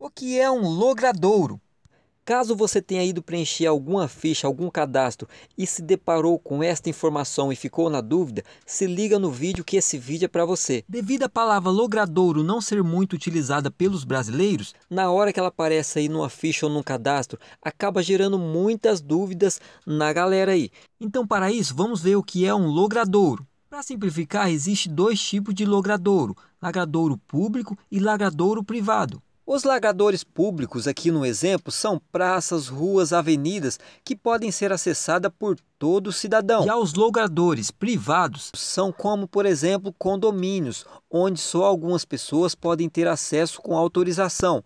O que é um logradouro? Caso você tenha ido preencher alguma ficha, algum cadastro e se deparou com esta informação e ficou na dúvida, se liga no vídeo que esse vídeo é para você. Devido à palavra logradouro não ser muito utilizada pelos brasileiros, na hora que ela aparece aí numa ficha ou num cadastro, acaba gerando muitas dúvidas na galera aí. Então para isso, vamos ver o que é um logradouro. Para simplificar, existe dois tipos de logradouro, lagradouro público e lagradouro privado. Os lagradores públicos aqui no exemplo são praças, ruas, avenidas que podem ser acessadas por todo cidadão. Já os logradores privados são como, por exemplo, condomínios, onde só algumas pessoas podem ter acesso com autorização.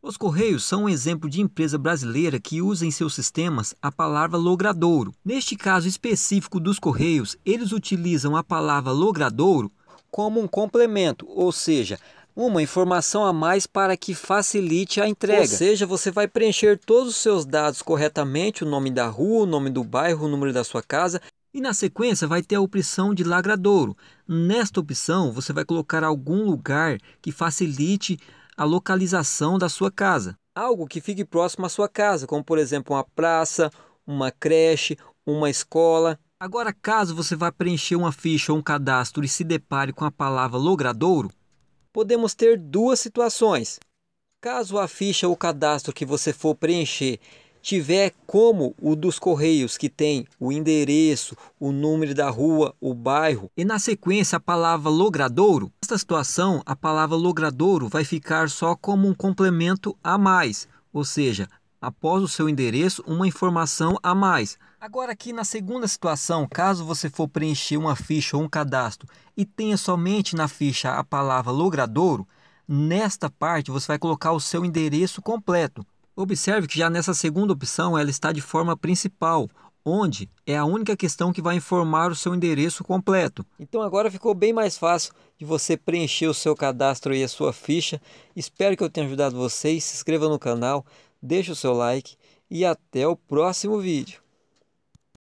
Os Correios são um exemplo de empresa brasileira que usa em seus sistemas a palavra logradouro. Neste caso específico dos Correios, eles utilizam a palavra logradouro como um complemento, ou seja, uma informação a mais para que facilite a entrega. Ou seja, você vai preencher todos os seus dados corretamente, o nome da rua, o nome do bairro, o número da sua casa e na sequência vai ter a opção de lagradouro. Nesta opção, você vai colocar algum lugar que facilite a localização da sua casa. Algo que fique próximo à sua casa, como por exemplo uma praça, uma creche, uma escola. Agora, caso você vá preencher uma ficha ou um cadastro e se depare com a palavra logradouro, podemos ter duas situações. Caso a ficha ou cadastro que você for preencher tiver como o dos correios que tem o endereço, o número da rua, o bairro e na sequência a palavra logradouro, nesta situação a palavra logradouro vai ficar só como um complemento a mais, ou seja, após o seu endereço uma informação a mais. Agora aqui na segunda situação, caso você for preencher uma ficha ou um cadastro e tenha somente na ficha a palavra logradouro, nesta parte você vai colocar o seu endereço completo. Observe que já nessa segunda opção ela está de forma principal, onde é a única questão que vai informar o seu endereço completo. Então agora ficou bem mais fácil de você preencher o seu cadastro e a sua ficha. Espero que eu tenha ajudado vocês. Se inscreva no canal, deixe o seu like e até o próximo vídeo.